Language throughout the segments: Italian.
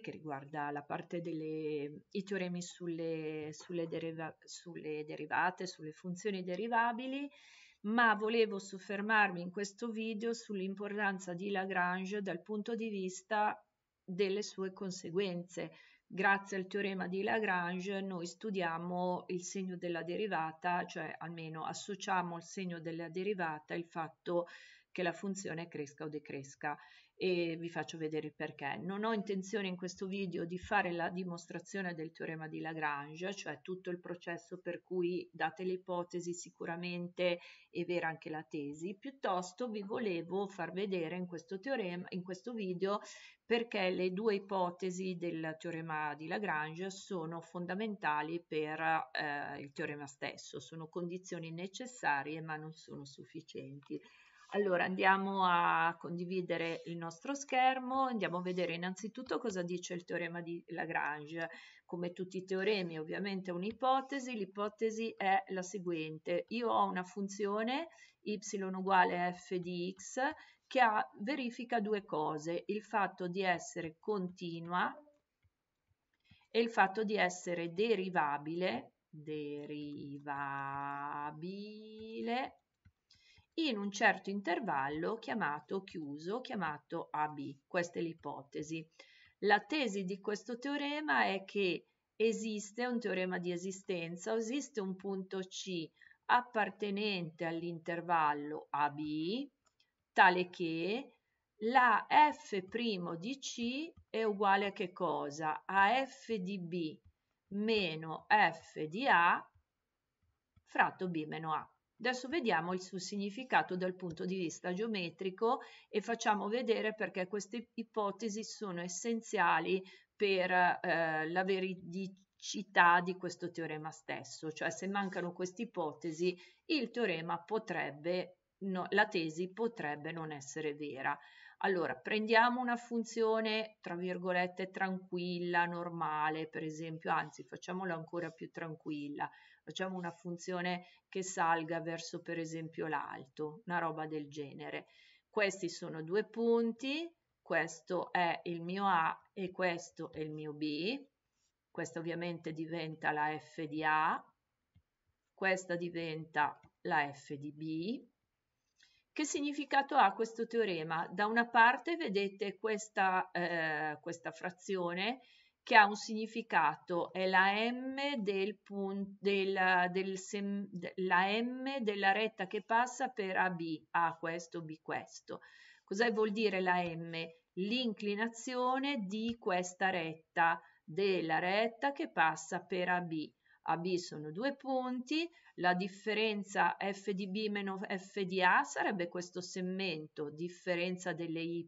che riguarda la parte dei teoremi sulle, sulle, deriva, sulle derivate, sulle funzioni derivabili, ma volevo soffermarmi in questo video sull'importanza di Lagrange dal punto di vista delle sue conseguenze. Grazie al teorema di Lagrange noi studiamo il segno della derivata, cioè almeno associamo al segno della derivata il fatto che la funzione cresca o decresca e vi faccio vedere perché. Non ho intenzione in questo video di fare la dimostrazione del teorema di Lagrange, cioè tutto il processo per cui, date le ipotesi, sicuramente è vera anche la tesi, piuttosto vi volevo far vedere in questo, teorema, in questo video perché le due ipotesi del teorema di Lagrange sono fondamentali per eh, il teorema stesso, sono condizioni necessarie ma non sono sufficienti. Allora andiamo a condividere il nostro schermo, andiamo a vedere innanzitutto cosa dice il teorema di Lagrange. Come tutti i teoremi ovviamente è un'ipotesi, l'ipotesi è la seguente. Io ho una funzione y uguale a f di x che ha, verifica due cose, il fatto di essere continua e il fatto di essere derivabile, derivabile in un certo intervallo chiamato chiuso, chiamato AB. Questa è l'ipotesi. La tesi di questo teorema è che esiste un teorema di esistenza, esiste un punto C appartenente all'intervallo AB, tale che la f' di C è uguale a che cosa? A f di B meno f di A fratto B meno A. Adesso vediamo il suo significato dal punto di vista geometrico e facciamo vedere perché queste ipotesi sono essenziali per eh, la veridicità di questo teorema stesso, cioè se mancano queste ipotesi il teorema potrebbe, no, la tesi potrebbe non essere vera. Allora, prendiamo una funzione, tra virgolette, tranquilla, normale, per esempio, anzi, facciamola ancora più tranquilla facciamo una funzione che salga verso per esempio l'alto, una roba del genere. Questi sono due punti, questo è il mio A e questo è il mio B, questa ovviamente diventa la F di A, questa diventa la F di B. Che significato ha questo teorema? Da una parte vedete questa, eh, questa frazione che ha un significato, è la M, del pun- del, del sem- la M della retta che passa per AB, A questo, B questo. Cos'è vuol dire la M? L'inclinazione di questa retta, della retta che passa per AB. AB sono due punti, la differenza f di B meno f di A sarebbe questo segmento, differenza delle Y,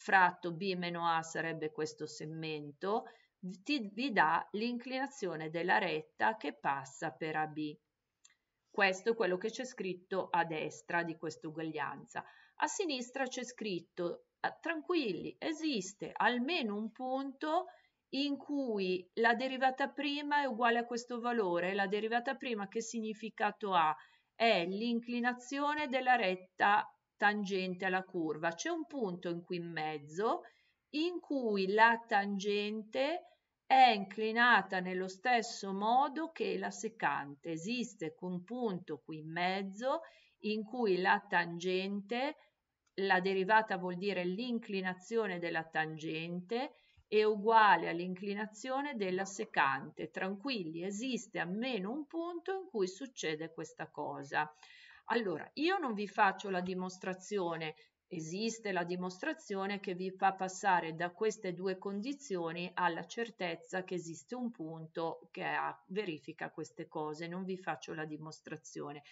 fratto B-A sarebbe questo segmento, ti, vi dà l'inclinazione della retta che passa per AB. Questo è quello che c'è scritto a destra di questa uguaglianza. A sinistra c'è scritto, ah, tranquilli, esiste almeno un punto in cui la derivata prima è uguale a questo valore. La derivata prima che significato ha? È l'inclinazione della retta tangente alla curva, c'è un punto in cui in mezzo in cui la tangente è inclinata nello stesso modo che la secante. Esiste un punto qui in mezzo in cui la tangente, la derivata vuol dire l'inclinazione della tangente, è uguale all'inclinazione della secante. Tranquilli, esiste almeno un punto in cui succede questa cosa. Allora, io non vi faccio la dimostrazione, esiste la dimostrazione che vi fa passare da queste due condizioni alla certezza che esiste un punto che ha, verifica queste cose, non vi faccio la dimostrazione.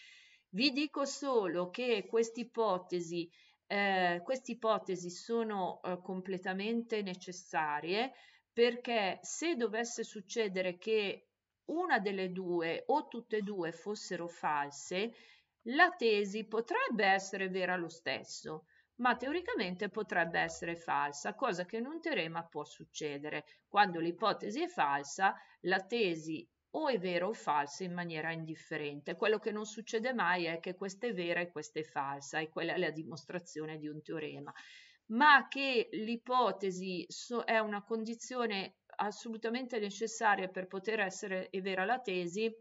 Vi dico solo che queste ipotesi, eh, queste ipotesi sono eh, completamente necessarie perché se dovesse succedere che una delle due o tutte e due fossero false, la tesi potrebbe essere vera lo stesso, ma teoricamente potrebbe essere falsa, cosa che in un teorema può succedere. Quando l'ipotesi è falsa, la tesi o è vera o falsa in maniera indifferente. Quello che non succede mai è che questa è vera e questa è falsa, e quella è la dimostrazione di un teorema. Ma che l'ipotesi so è una condizione assolutamente necessaria per poter essere vera la tesi,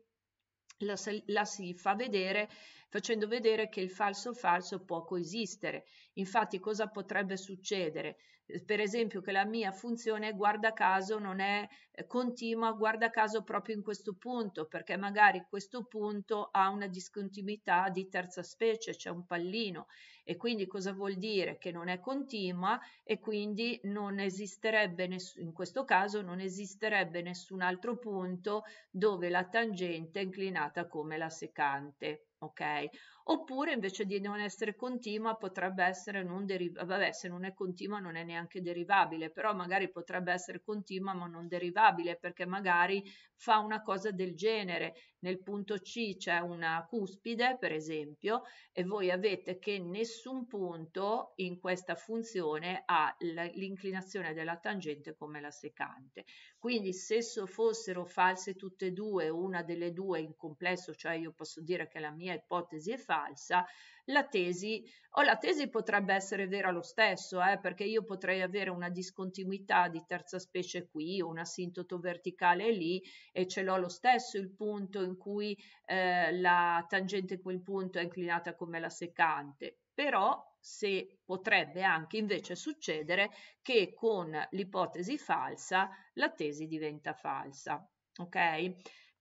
la, la, si fa vedere facendo vedere che il falso falso può coesistere. Infatti cosa potrebbe succedere? per esempio che la mia funzione guarda caso non è eh, continua, guarda caso proprio in questo punto, perché magari questo punto ha una discontinuità di terza specie, c'è cioè un pallino e quindi cosa vuol dire? Che non è continua e quindi non esisterebbe, ness- in questo caso non esisterebbe nessun altro punto dove la tangente è inclinata come la secante ok? oppure invece di non essere continua potrebbe essere non derivabile, vabbè se non è continua non è neanche derivabile, però magari potrebbe essere continua ma non derivabile perché magari fa una cosa del genere, nel punto C c'è una cuspide per esempio e voi avete che nessun punto in questa funzione ha l'inclinazione della tangente come la secante, quindi se so fossero false tutte e due, una delle due in complesso, cioè io posso dire che la mia ipotesi è falsa, falsa, la tesi o la tesi potrebbe essere vera lo stesso, eh, perché io potrei avere una discontinuità di terza specie qui, un asintoto verticale lì e ce l'ho lo stesso il punto in cui eh, la tangente in quel punto è inclinata come la secante. Però se potrebbe anche invece succedere che con l'ipotesi falsa la tesi diventa falsa. Ok?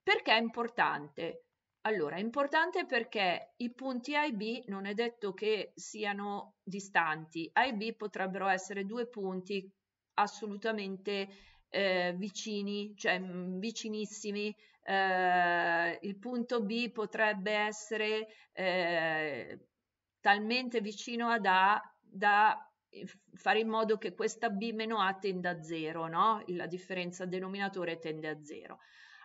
Perché è importante? Allora, è importante perché i punti A e B non è detto che siano distanti. A e B potrebbero essere due punti assolutamente eh, vicini, cioè mh, mm, vicinissimi. Eh, il punto B potrebbe essere eh, talmente vicino ad A da eh, fare in modo che questa B meno A tenda a zero, no? La differenza denominatore tende a zero.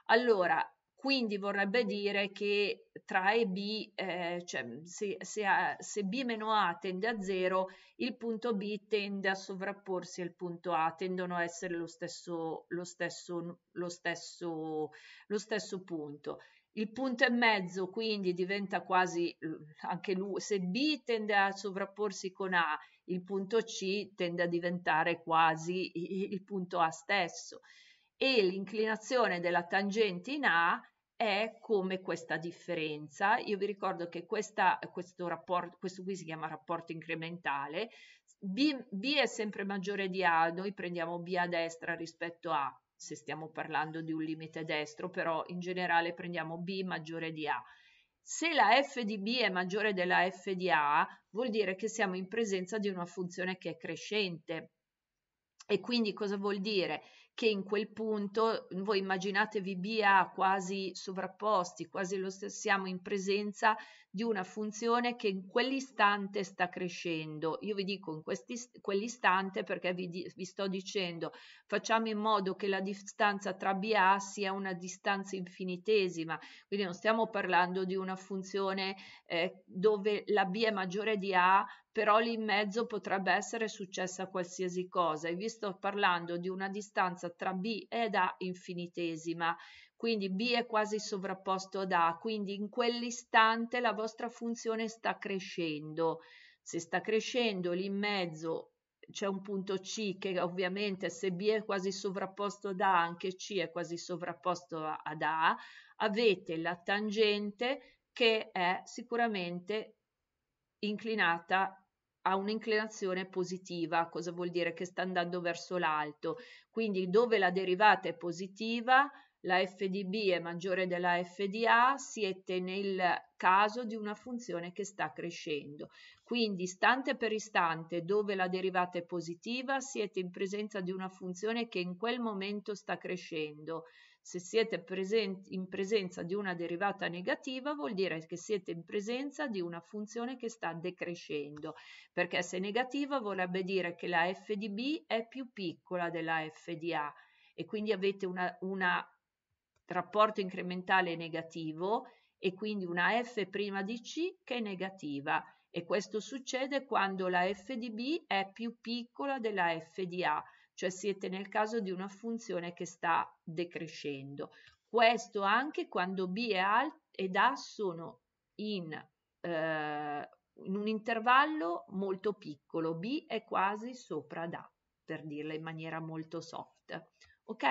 Allora, quindi vorrebbe dire che tra A e B, eh, cioè se, se, A, se B-A tende a 0, il punto B tende a sovrapporsi al punto A, tendono a essere lo stesso, lo stesso, lo stesso, lo stesso punto. Il punto e mezzo quindi diventa quasi anche lui, se B tende a sovrapporsi con A, il punto C tende a diventare quasi il punto A stesso e l'inclinazione della tangente in A è come questa differenza. Io vi ricordo che questa, questo, rapporto, questo qui si chiama rapporto incrementale. B, B è sempre maggiore di A, noi prendiamo B a destra rispetto a, se stiamo parlando di un limite destro, però in generale prendiamo B maggiore di A. Se la f di b è maggiore della f di a, vuol dire che siamo in presenza di una funzione che è crescente. E quindi cosa vuol dire? che in quel punto voi immaginatevi BA quasi sovrapposti, quasi lo stesso, siamo in presenza di una funzione che in quell'istante sta crescendo. Io vi dico in quell'istante perché vi, vi sto dicendo facciamo in modo che la distanza tra BA sia una distanza infinitesima, quindi non stiamo parlando di una funzione eh, dove la B è maggiore di A però lì in mezzo potrebbe essere successa qualsiasi cosa e vi sto parlando di una distanza tra B ed A infinitesima, quindi B è quasi sovrapposto ad A, quindi in quell'istante la vostra funzione sta crescendo. Se sta crescendo lì in mezzo c'è un punto C che ovviamente se B è quasi sovrapposto ad A, anche C è quasi sovrapposto ad A, avete la tangente che è sicuramente inclinata ha un'inclinazione positiva, cosa vuol dire che sta andando verso l'alto. Quindi dove la derivata è positiva, la FDB è maggiore della FDA, siete nel caso di una funzione che sta crescendo. Quindi istante per istante dove la derivata è positiva, siete in presenza di una funzione che in quel momento sta crescendo. Se siete presenti, in presenza di una derivata negativa vuol dire che siete in presenza di una funzione che sta decrescendo, perché se negativa vorrebbe dire che la f di b è più piccola della f di a e quindi avete un rapporto incrementale negativo e quindi una f' di c che è negativa e questo succede quando la f di b è più piccola della f di a cioè siete nel caso di una funzione che sta decrescendo. Questo anche quando B e, Al ed A sono in, eh, in un intervallo molto piccolo, B è quasi sopra da, A, per dirla in maniera molto soft. Ok?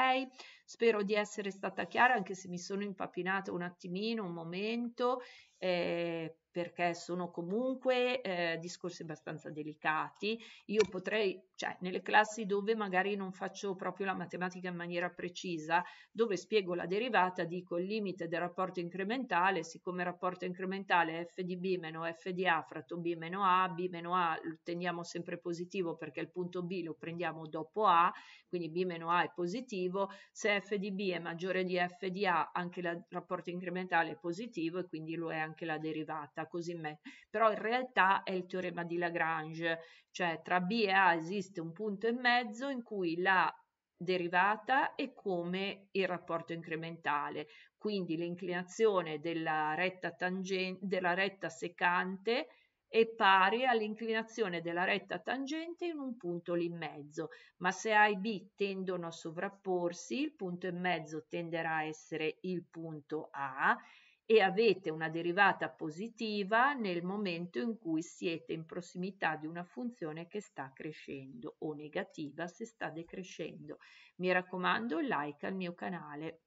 Spero di essere stata chiara, anche se mi sono impapinata un attimino, un momento. Eh, perché sono comunque eh, discorsi abbastanza delicati. Io potrei, cioè nelle classi dove magari non faccio proprio la matematica in maniera precisa, dove spiego la derivata, dico il limite del rapporto incrementale, siccome il rapporto incrementale è f di b meno f di a fratto b meno a, b meno a lo teniamo sempre positivo perché il punto b lo prendiamo dopo a, quindi b meno a è positivo, se f di b è maggiore di f di a anche il rapporto incrementale è positivo e quindi lo è anche la derivata fatta così me. Però in realtà è il teorema di Lagrange, cioè tra B e A esiste un punto e mezzo in cui la derivata è come il rapporto incrementale, quindi l'inclinazione della retta, tangente, della retta secante è pari all'inclinazione della retta tangente in un punto lì in mezzo, ma se A e B tendono a sovrapporsi, il punto in mezzo tenderà a essere il punto A e avete una derivata positiva nel momento in cui siete in prossimità di una funzione che sta crescendo o negativa se sta decrescendo. Mi raccomando, like al mio canale.